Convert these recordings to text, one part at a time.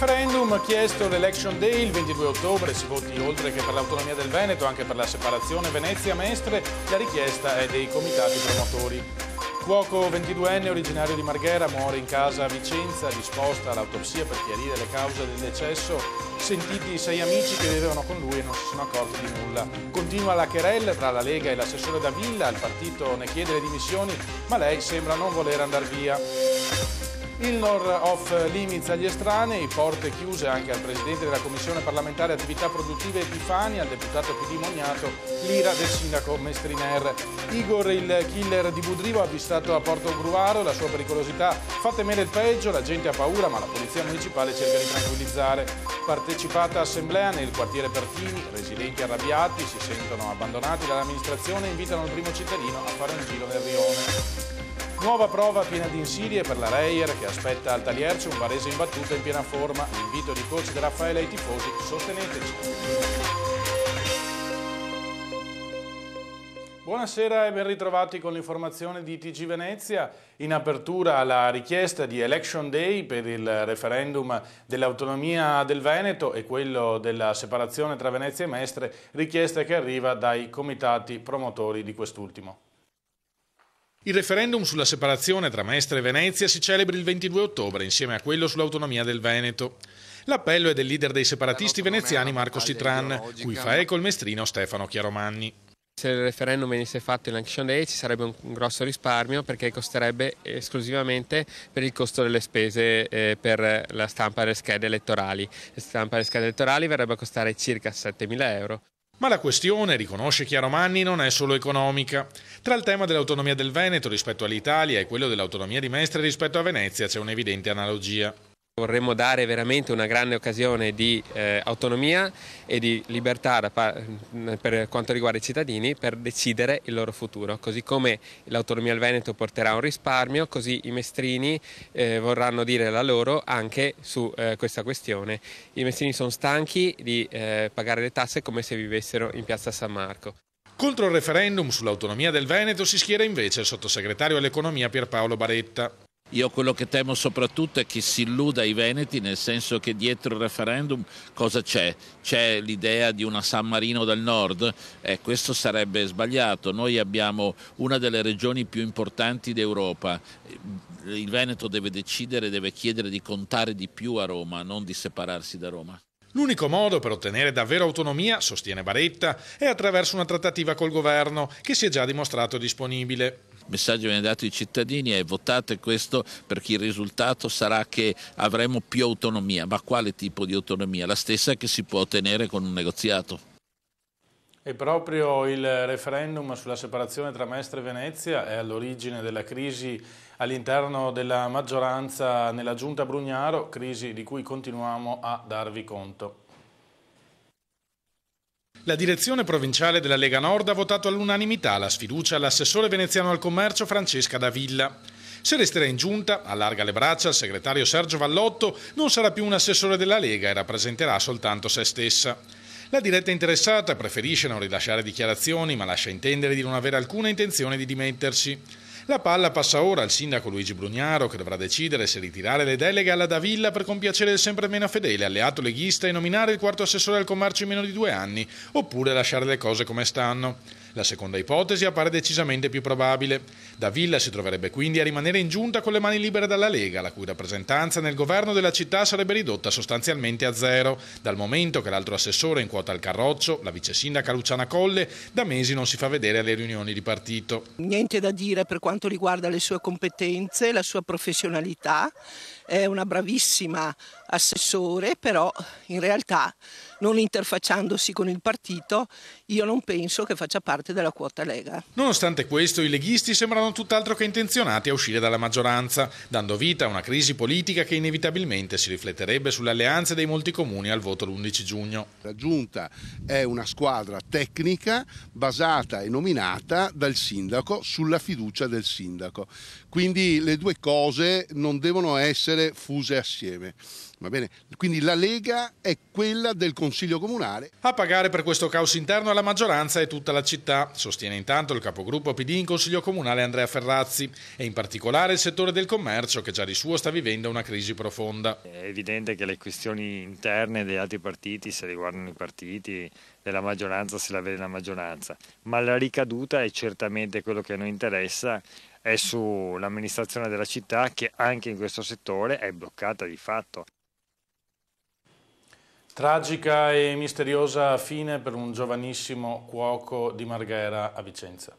referendum chiesto l'election day il 22 ottobre, si voti oltre che per l'autonomia del Veneto anche per la separazione Venezia-Mestre, la richiesta è dei comitati promotori. Cuoco 22enne originario di Marghera muore in casa a Vicenza, disposta all'autopsia per chiarire le cause del decesso, sentiti i sei amici che vivevano con lui e non si sono accorti di nulla. Continua la querella tra la Lega e l'assessore Davilla, il partito ne chiede le dimissioni, ma lei sembra non voler andare via. Il Nor off limits agli estranei, porte chiuse anche al Presidente della Commissione parlamentare attività produttive Epifani, al deputato PD Mognato, l'ira del Sindaco Mestriner. Igor il killer di Budrivo avvistato a Porto Gruaro, la sua pericolosità fa temere il peggio, la gente ha paura ma la Polizia Municipale cerca di tranquillizzare. Partecipata assemblea nel quartiere Pertini, residenti arrabbiati si sentono abbandonati dall'amministrazione e invitano il primo cittadino a fare un giro nel rione. Nuova prova piena di insidie per la Reier che aspetta al Talierce un Varese in battuta in piena forma. L'invito di coach De Raffaele ai tifosi, sosteneteci. Buonasera e ben ritrovati con l'informazione di TG Venezia. In apertura la richiesta di Election Day per il referendum dell'autonomia del Veneto e quello della separazione tra Venezia e Mestre, richiesta che arriva dai comitati promotori di quest'ultimo. Il referendum sulla separazione tra Mestre e Venezia si celebra il 22 ottobre insieme a quello sull'autonomia del Veneto. L'appello è del leader dei separatisti veneziani Marco Sitran, cui fa eco il mestrino Stefano Chiaromanni. Se il referendum venisse fatto in Action Day ci sarebbe un, grosso risparmio perché costerebbe esclusivamente per il costo delle spese eh, per la stampa delle schede elettorali. La stampa delle schede elettorali verrebbe a costare circa 7.000 euro. Ma la questione, riconosce Chiaromanni, non è solo economica. Tra il tema dell'autonomia del Veneto rispetto all'Italia e quello dell'autonomia di Mestre rispetto a Venezia c'è un'evidente analogia. Vorremmo dare veramente una grande occasione di eh, autonomia e di libertà per quanto riguarda i cittadini per decidere il loro futuro, così come l'autonomia al Veneto porterà un risparmio, così i mestrini eh, vorranno dire la loro anche su eh, questa questione. I mestrini sono stanchi di eh, pagare le tasse come se vivessero in piazza San Marco. Contro il referendum sull'autonomia del Veneto si schiera invece il sottosegretario all'economia Pierpaolo Baretta. Io quello che temo soprattutto è che si illuda i veneti, nel senso che dietro il referendum cosa c'è? C'è l'idea di una San Marino del Nord? Eh, questo sarebbe sbagliato. Noi abbiamo una delle regioni più importanti d'Europa. Il Veneto deve decidere, deve chiedere di contare di più a Roma, non di separarsi da Roma. L'unico modo per ottenere davvero autonomia, sostiene Baretta, è attraverso una trattativa col governo, che si è già dimostrato disponibile messaggio viene dato ai cittadini è votate questo perché il risultato sarà che avremo più autonomia, ma quale tipo di autonomia? La stessa che si può ottenere con un negoziato. E proprio il referendum sulla separazione tra Mestre e Venezia è all'origine della crisi all'interno della maggioranza nella giunta Brugnaro, crisi di cui continuiamo a darvi conto. La direzione provinciale della Lega Nord ha votato all'unanimità la sfiducia all'assessore veneziano al commercio Francesca Davilla. Se resterà in giunta, allarga le braccia il segretario Sergio Vallotto, non sarà più un assessore della Lega e rappresenterà soltanto se stessa. La diretta interessata preferisce non rilasciare dichiarazioni, ma lascia intendere di non avere alcuna intenzione di dimettersi. La palla passa ora al sindaco Luigi Brugnaro che dovrà decidere se ritirare le deleghe alla Davilla per compiacere il sempre meno fedele alleato leghista e nominare il quarto assessore al commercio in meno di due anni oppure lasciare le cose come stanno. La seconda ipotesi appare decisamente più probabile. Davilla si troverebbe quindi a rimanere in giunta con le mani libere dalla Lega, la cui rappresentanza nel governo della città sarebbe ridotta sostanzialmente a zero, dal momento che l'altro assessore in quota al Carroccio, la vice sindaca Luciana Colle, da mesi non si fa vedere alle riunioni di partito. Niente da dire per quanto riguarda le sue competenze, la sua professionalità è una bravissima assessore, però in realtà non interfacciandosi con il partito io non penso che faccia parte della quota Lega. Nonostante questo i leghisti sembrano tutt'altro che intenzionati a uscire dalla maggioranza, dando vita a una crisi politica che inevitabilmente si rifletterebbe sulle alleanze dei molti comuni al voto l'11 giugno. La giunta è una squadra tecnica basata e nominata dal sindaco sulla fiducia del sindaco. Quindi le due cose non devono essere fuse assieme. Va bene? Quindi la Lega è quella del Consiglio Comunale. A pagare per questo caos interno alla maggioranza è tutta la città, sostiene intanto il capogruppo PD in Consiglio Comunale Andrea Ferrazzi e in particolare il settore del commercio che già di suo sta vivendo una crisi profonda. È evidente che le questioni interne degli altri partiti, se riguardano i partiti, della maggioranza se la vede la maggioranza, ma la ricaduta è certamente quello che noi interessa è sull'amministrazione della città che anche in questo settore è bloccata di fatto. Tragica e misteriosa fine per un giovanissimo cuoco di Marghera a Vicenza.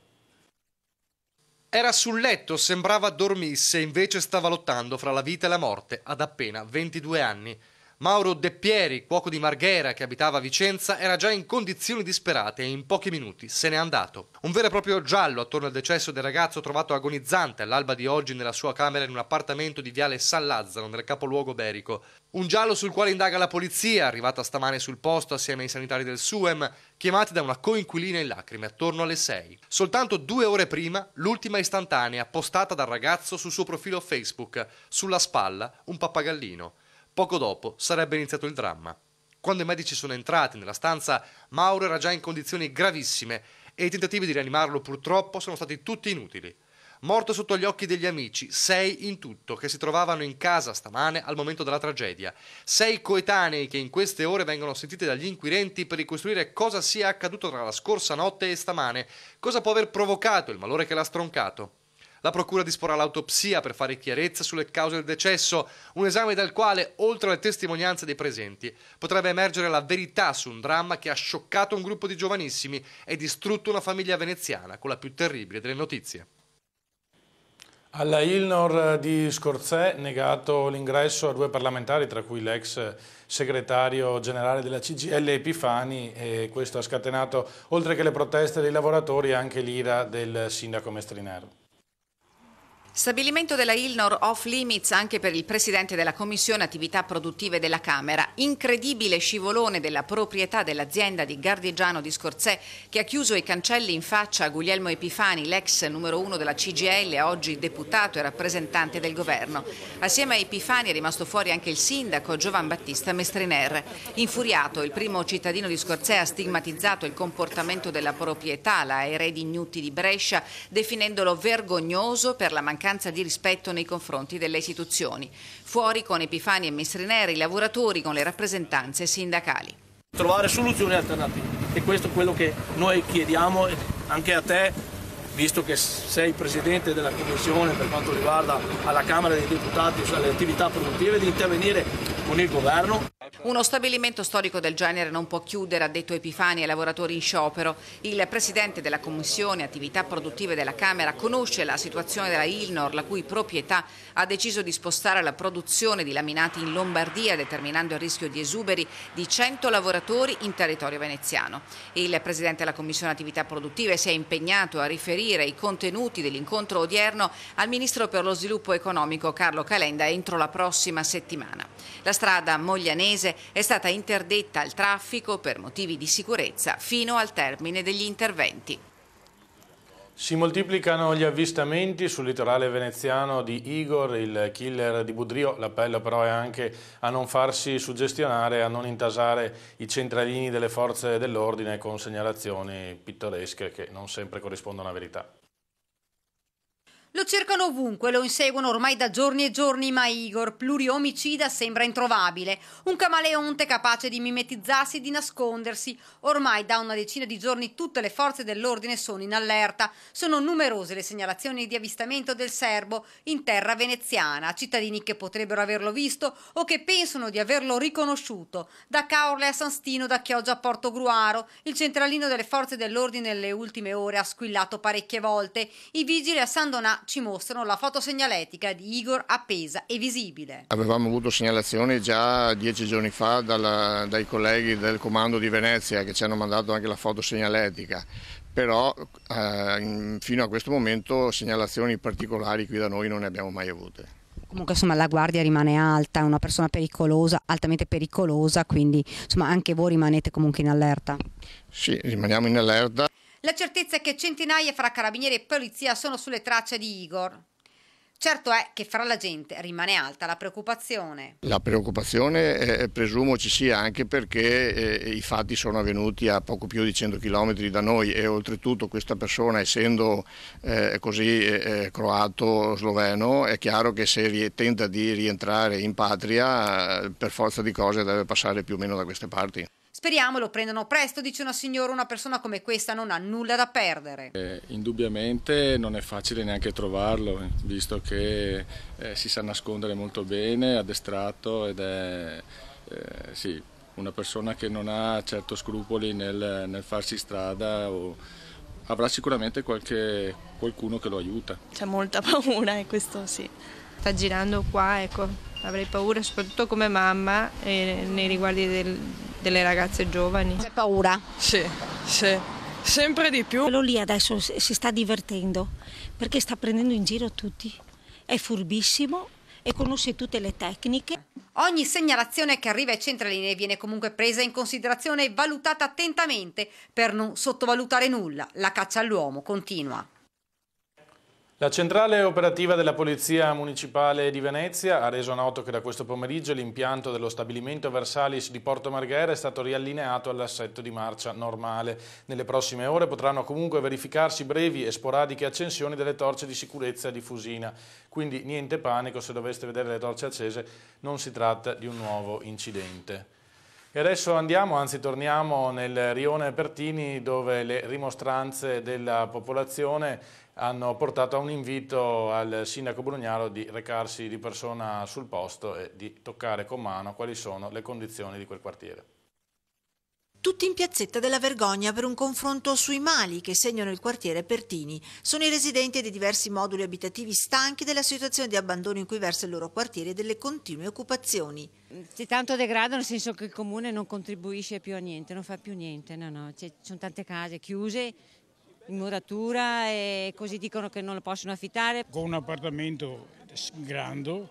Era sul letto, sembrava dormisse, invece stava lottando fra la vita e la morte, ad appena 22 anni. Mauro De Pieri, cuoco di Marghera che abitava a Vicenza, era già in condizioni disperate e in pochi minuti se n'è andato. Un vero e proprio giallo attorno al decesso del ragazzo trovato agonizzante all'alba di oggi nella sua camera in un appartamento di Viale San Lazzaro nel capoluogo berico. Un giallo sul quale indaga la polizia, arrivata stamane sul posto assieme ai sanitari del SUEM, chiamati da una coinquilina in lacrime attorno alle 6. Soltanto due ore prima, l'ultima istantanea postata dal ragazzo sul suo profilo Facebook, sulla spalla un pappagallino. Poco dopo sarebbe iniziato il dramma. Quando i medici sono entrati nella stanza, Mauro era già in condizioni gravissime e i tentativi di rianimarlo purtroppo sono stati tutti inutili. Morto sotto gli occhi degli amici, sei in tutto, che si trovavano in casa stamane al momento della tragedia. Sei coetanei che in queste ore vengono sentiti dagli inquirenti per ricostruire cosa sia accaduto tra la scorsa notte e stamane, cosa può aver provocato il malore che l'ha stroncato. La procura disporrà l'autopsia per fare chiarezza sulle cause del decesso, un esame dal quale, oltre alle testimonianze dei presenti, potrebbe emergere la verità su un dramma che ha scioccato un gruppo di giovanissimi e distrutto una famiglia veneziana con la più terribile delle notizie. Alla Ilnor di Scorzè negato l'ingresso a due parlamentari, tra cui l'ex segretario generale della CGL Epifani e questo ha scatenato, oltre che le proteste dei lavoratori, anche l'ira del sindaco Mestrinero. Stabilimento della Ilnor off limits anche per il presidente della Commissione Attività Produttive della Camera. Incredibile scivolone della proprietà dell'azienda di Gardigiano di Scorzè che ha chiuso i cancelli in faccia a Guglielmo Epifani, l'ex numero uno della CGL, oggi deputato e rappresentante del governo. Assieme a Epifani è rimasto fuori anche il sindaco Giovan Battista Mestriner. Infuriato, il primo cittadino di Scorzè ha stigmatizzato il comportamento della proprietà, la Eredi Gnutti di Brescia, definendolo vergognoso per la mancanza mancanza di rispetto nei confronti delle istituzioni. Fuori con Epifani e Mestrineri, i lavoratori con le rappresentanze sindacali. Trovare soluzioni alternative e questo è quello che noi chiediamo anche a te, visto che sei presidente della commissione per quanto riguarda alla Camera dei Deputati sulle attività produttive, di intervenire con il governo. Uno stabilimento storico del genere non può chiudere, ha detto Epifani ai lavoratori in sciopero. Il presidente della Commissione Attività Produttive della Camera conosce la situazione della Ilnor, la cui proprietà ha deciso di spostare la produzione di laminati in Lombardia, determinando il rischio di esuberi di 100 lavoratori in territorio veneziano. Il presidente della Commissione Attività Produttive si è impegnato a riferire i contenuti dell'incontro odierno al ministro per lo sviluppo economico Carlo Calenda entro la prossima settimana. La strada Moglianese Cremonese è stata interdetta al traffico per motivi di sicurezza fino al termine degli interventi. Si moltiplicano gli avvistamenti sul litorale veneziano di Igor, il killer di Budrio. L'appello però è anche a non farsi suggestionare, a non intasare i centralini delle forze dell'ordine con segnalazioni pittoresche che non sempre corrispondono a verità. Lo cercano ovunque, lo inseguono ormai da giorni e giorni, ma Igor, pluriomicida, sembra introvabile. Un camaleonte capace di mimetizzarsi e di nascondersi. Ormai da una decina di giorni tutte le forze dell'ordine sono in allerta. Sono numerose le segnalazioni di avvistamento del serbo in terra veneziana, cittadini che potrebbero averlo visto o che pensano di averlo riconosciuto. Da Caorle a San Stino, da Chioggia a Porto Gruaro, il centralino delle forze dell'ordine nelle ultime ore ha squillato parecchie volte. I vigili a San Donato ci mostrano la fotosegnaletica di Igor appesa e visibile. Avevamo avuto segnalazioni già dieci giorni fa dalla, dai colleghi del comando di Venezia che ci hanno mandato anche la fotosegnaletica però eh, fino a questo momento segnalazioni particolari qui da noi non ne abbiamo mai avute. Comunque insomma la guardia rimane alta, è una persona pericolosa, altamente pericolosa, quindi insomma anche voi rimanete comunque in allerta. Sì, rimaniamo in allerta. La certezza è che centinaia fra carabinieri e polizia sono sulle tracce di Igor. Certo è che fra la gente rimane alta la preoccupazione. La preoccupazione eh, presumo ci sia anche perché eh, i fatti sono avvenuti a poco più di 100 km da noi e oltretutto questa persona essendo eh, così eh, eh, croato, sloveno, è chiaro che se tenta di rientrare in patria eh, per forza di cose deve passare più o meno da queste parti. Speriamo lo prendano presto, dice una signora, una persona come questa non ha nulla da perdere. Eh, indubbiamente non è facile neanche trovarlo, eh, visto che eh, si sa nascondere molto bene, addestrato ed è eh, sì, una persona che non ha certo scrupoli nel, nel farsi strada o avrà sicuramente qualche, qualcuno che lo aiuta. C'è molta paura e eh, questo sì. Sta girando qua, ecco, avrei paura soprattutto come mamma eh, nei riguardi del, delle ragazze giovani. C'è paura? Sì, sì, sempre di più. Quello lì adesso si sta divertendo perché sta prendendo in giro tutti. È furbissimo e conosce tutte le tecniche. Ogni segnalazione che arriva ai centraline viene comunque presa in considerazione e valutata attentamente per non sottovalutare nulla. La caccia all'uomo continua. La centrale operativa della Polizia Municipale di Venezia ha reso noto che da questo pomeriggio l'impianto dello stabilimento Versalis di Porto Marghera è stato riallineato all'assetto di marcia normale. Nelle prossime ore potranno comunque verificarsi brevi e sporadiche accensioni delle torce di sicurezza di Fusina. Quindi niente panico se doveste vedere le torce accese, non si tratta di un nuovo incidente. E adesso andiamo, anzi torniamo nel rione Pertini dove le rimostranze della popolazione hanno portato a un invito al sindaco Brugnaro di recarsi di persona sul posto e di toccare con mano quali sono le condizioni di quel quartiere. Tutti in piazzetta della vergogna per un confronto sui mali che segnano il quartiere Pertini. Sono i residenti dei diversi moduli abitativi stanchi della situazione di abbandono in cui versa il loro quartiere e delle continue occupazioni. C'è tanto degrado nel senso che il comune non contribuisce più a niente, non fa più niente, no, no. ci sono tante case chiuse, in muratura e così dicono che non lo possono affittare. Con un appartamento grande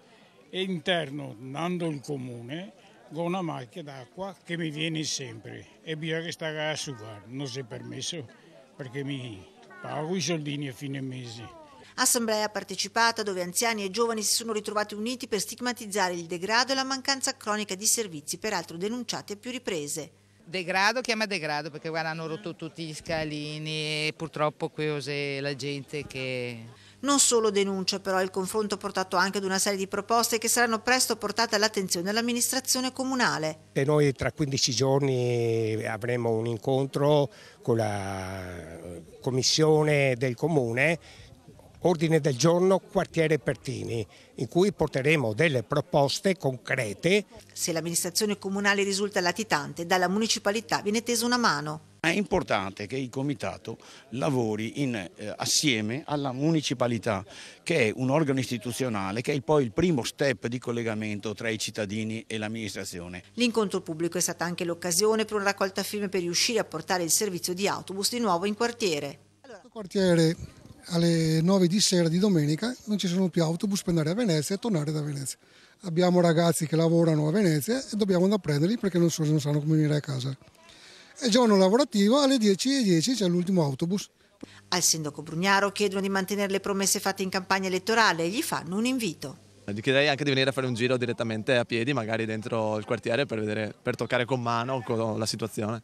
e interno, nando il comune, con una macchia d'acqua che mi viene sempre e bisogna stare a asciugare, non si è permesso perché mi pago i soldini a fine mese. Assemblea partecipata dove anziani e giovani si sono ritrovati uniti per stigmatizzare il degrado e la mancanza cronica di servizi, peraltro denunciati a più riprese. Degrado chiama degrado perché guarda hanno rotto tutti gli scalini e purtroppo qui la gente che non solo denuncia però il confronto portato anche ad una serie di proposte che saranno presto portate all'attenzione dell'amministrazione comunale. E noi tra 15 giorni avremo un incontro con la eh, commissione del comune ordine del giorno quartiere Pertini, in cui porteremo delle proposte concrete. Se l'amministrazione comunale risulta latitante, dalla municipalità viene tesa una mano è importante che il Comitato lavori in, eh, assieme alla municipalità che è un organo istituzionale che è poi il primo step di collegamento tra i cittadini e l'amministrazione. L'incontro pubblico è stata anche l'occasione per una raccolta firme per riuscire a portare il servizio di autobus di nuovo in quartiere. Allora... Il quartiere alle 9 di sera di domenica non ci sono più autobus per andare a Venezia e tornare da Venezia. Abbiamo ragazzi che lavorano a Venezia e dobbiamo andare a prenderli perché non, so, non sanno come venire a casa è giorno lavorativo alle 10.10 c'è l'ultimo autobus. Al sindaco Brugnaro chiedono di mantenere le promesse fatte in campagna elettorale e gli fanno un invito. Gli chiederei anche di venire a fare un giro direttamente a piedi, magari dentro il quartiere, per, vedere, per toccare con mano la situazione.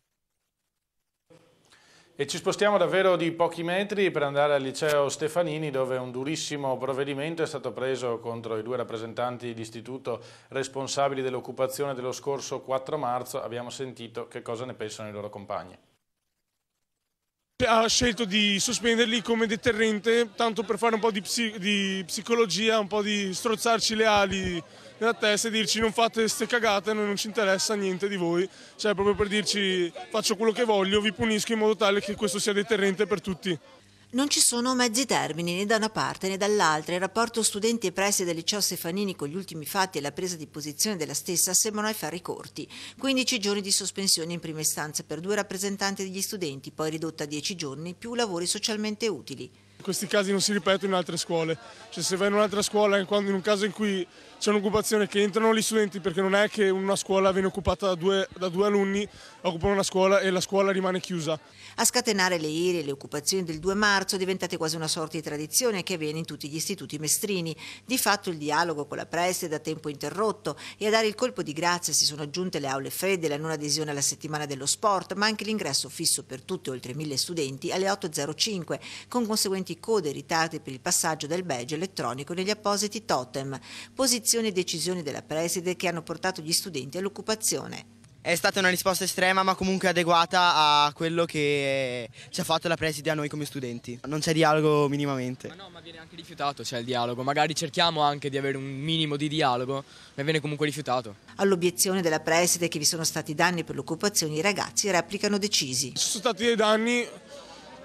E ci spostiamo davvero di pochi metri per andare al liceo Stefanini dove un durissimo provvedimento è stato preso contro i due rappresentanti di istituto responsabili dell'occupazione dello scorso 4 marzo. Abbiamo sentito che cosa ne pensano i loro compagni. Ha scelto di sospenderli come deterrente, tanto per fare un po' di, psi di psicologia, un po' di strozzarci le ali nella testa e dirci non fate queste cagate, noi non ci interessa niente di voi, cioè proprio per dirci faccio quello che voglio, vi punisco in modo tale che questo sia deterrente per tutti. Non ci sono mezzi termini né da una parte né dall'altra. Il rapporto studenti e pressi del liceo Stefanini con gli ultimi fatti e la presa di posizione della stessa sembrano ai ferri corti. 15 giorni di sospensione in prima istanza per due rappresentanti degli studenti, poi ridotta a 10 giorni, più lavori socialmente utili. Questi casi non si ripetono in altre scuole. Cioè se vai in un'altra scuola, in un caso in cui c'è un'occupazione che entrano gli studenti perché non è che una scuola viene occupata da due, da due alunni, occupano una scuola e la scuola rimane chiusa. A scatenare le ire e le occupazioni del 2 marzo diventate quasi una sorta di tradizione che avviene in tutti gli istituti mestrini. Di fatto il dialogo con la preste è da tempo interrotto e a dare il colpo di grazia si sono aggiunte le aule fredde, la non adesione alla settimana dello sport, ma anche l'ingresso fisso per tutti oltre mille studenti alle 8.05, con conseguenti code e ritardi per il passaggio del badge elettronico negli appositi totem. Posizione azioni e decisioni della preside che hanno portato gli studenti all'occupazione. È stata una risposta estrema ma comunque adeguata a quello che ci ha fatto la preside a noi come studenti. Non c'è dialogo minimamente. Ma no, ma viene anche rifiutato c'è cioè il dialogo. Magari cerchiamo anche di avere un minimo di dialogo, ma viene comunque rifiutato. All'obiezione della preside che vi sono stati danni per l'occupazione, i ragazzi replicano decisi. Ci sono stati dei danni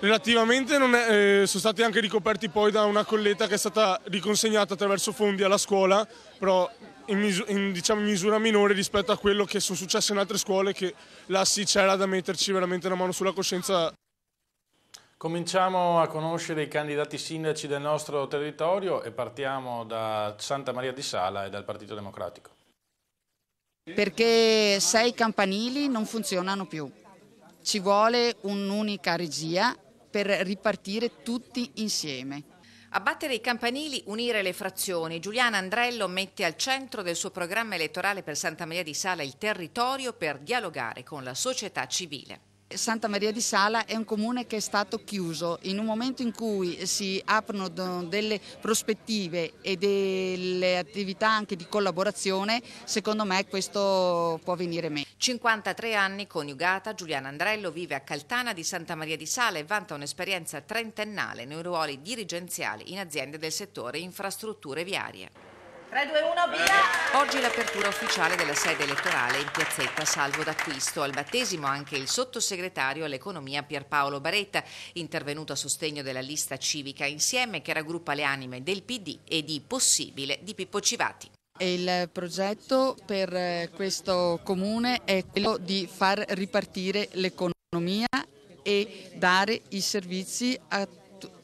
Relativamente è, eh, sono stati anche ricoperti poi da una colletta che è stata riconsegnata attraverso fondi alla scuola, però in, misura, in diciamo, misura minore rispetto a quello che sono successo in altre scuole che là sì c'era da metterci veramente una mano sulla coscienza. Cominciamo a conoscere i candidati sindaci del nostro territorio e partiamo da Santa Maria di Sala e dal Partito Democratico. Perché sei campanili non funzionano più. Ci vuole un'unica regia per ripartire tutti insieme. Abbattere i campanili, unire le frazioni. Giuliana Andrello mette al centro del suo programma elettorale per Santa Maria di Sala il territorio per dialogare con la società civile. Santa Maria di Sala è un comune che è stato chiuso. In un momento in cui si aprono delle prospettive e delle attività anche di collaborazione, secondo me questo può venire meno. 53 anni, coniugata, Giuliana Andrello vive a Caltana di Santa Maria di Sala e vanta un'esperienza trentennale nei ruoli dirigenziali in aziende del settore infrastrutture viarie. 3, 2, 1, via! Oggi l'apertura ufficiale della sede elettorale in piazzetta Salvo d'Acquisto. Al battesimo anche il sottosegretario all'economia Pierpaolo Baretta, intervenuto a sostegno della lista civica insieme che raggruppa le anime del PD e di Possibile di Pippo Civati. Il progetto per eh, questo comune è quello di far ripartire l'economia e dare i servizi a tutti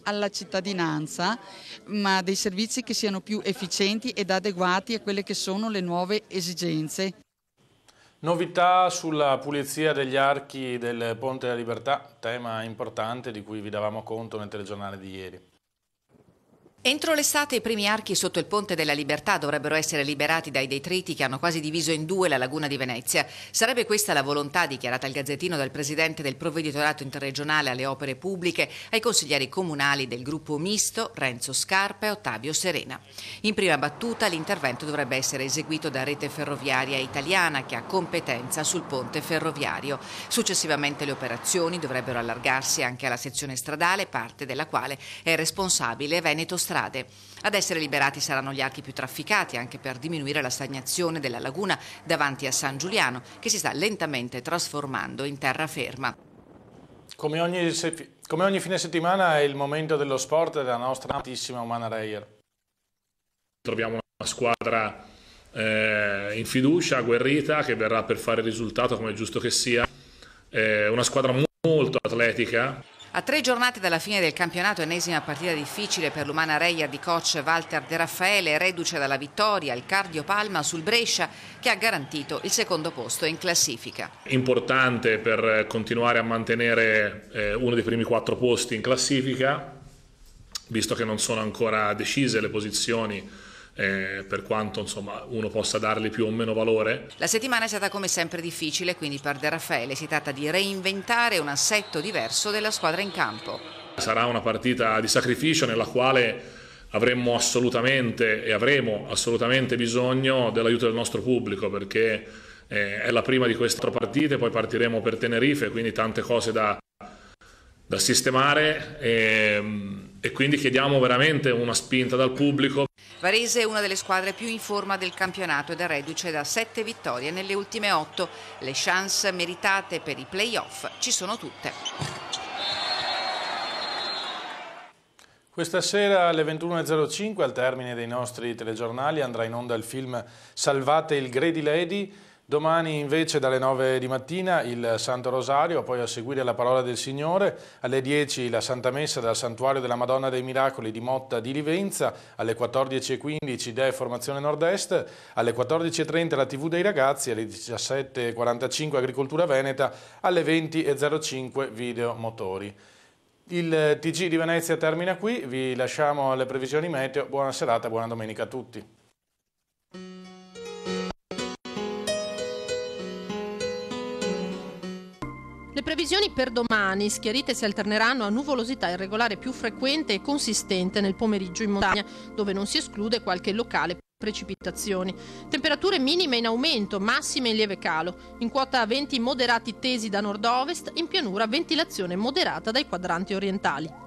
alla cittadinanza, ma dei servizi che siano più efficienti ed adeguati a quelle che sono le nuove esigenze. Novità sulla pulizia degli archi del Ponte della Libertà, tema importante di cui vi davamo conto nel telegiornale di ieri. Entro l'estate i primi archi sotto il Ponte della Libertà dovrebbero essere liberati dai detriti che hanno quasi diviso in due la laguna di Venezia. Sarebbe questa la volontà dichiarata al Gazzettino dal presidente del provveditorato interregionale alle opere pubbliche, ai consiglieri comunali del gruppo misto Renzo Scarpa e Ottavio Serena. In prima battuta l'intervento dovrebbe essere eseguito da Rete Ferroviaria Italiana che ha competenza sul ponte ferroviario. Successivamente le operazioni dovrebbero allargarsi anche alla sezione stradale, parte della quale è responsabile Veneto Stradale strade. Ad essere liberati saranno gli archi più trafficati, anche per diminuire la stagnazione della laguna davanti a San Giuliano, che si sta lentamente trasformando in terraferma. Come ogni, come ogni fine settimana è il momento dello sport della nostra amatissima Umana Reyer. Troviamo una squadra eh, in fiducia, agguerrita, che verrà per fare il risultato come è giusto che sia. Eh, una squadra molto atletica. A tre giornate dalla fine del campionato, ennesima partita difficile per l'umana reia di coach Walter De Raffaele, reduce dalla vittoria il Cardio Palma sul Brescia, che ha garantito il secondo posto in classifica. Importante per continuare a mantenere eh, uno dei primi quattro posti in classifica, visto che non sono ancora decise le posizioni eh, per quanto insomma, uno possa darle più o meno valore. La settimana è stata come sempre difficile, quindi per De Raffaele si tratta di reinventare un assetto diverso della squadra in campo. Sarà una partita di sacrificio nella quale avremmo assolutamente e avremo assolutamente bisogno dell'aiuto del nostro pubblico perché eh, è la prima di queste partite, poi partiremo per Tenerife, quindi tante cose da, da sistemare e, ehm, e quindi chiediamo veramente una spinta dal pubblico. Varese è una delle squadre più in forma del campionato ed è reduce da sette vittorie nelle ultime otto. Le chance meritate per i playoff ci sono tutte. Questa sera alle 21.05 al termine dei nostri telegiornali andrà in onda il film Salvate il Grady Lady Domani invece dalle 9 di mattina il Santo Rosario, poi a seguire la parola del Signore, alle 10 la Santa Messa dal Santuario della Madonna dei Miracoli di Motta di Livenza, alle 14.15 De Formazione Nord-Est, alle 14.30 la TV dei ragazzi, alle 17.45 Agricoltura Veneta, alle 20.05 Video Motori. Il TG di Venezia termina qui, vi lasciamo alle previsioni meteo, buona serata, buona domenica a tutti. previsioni per domani, schiarite si alterneranno a nuvolosità irregolare più frequente e consistente nel pomeriggio in montagna, dove non si esclude qualche locale precipitazioni. Temperature minime in aumento, massime in lieve calo. In quota 20 moderati tesi da nord-ovest, in pianura ventilazione moderata dai quadranti orientali.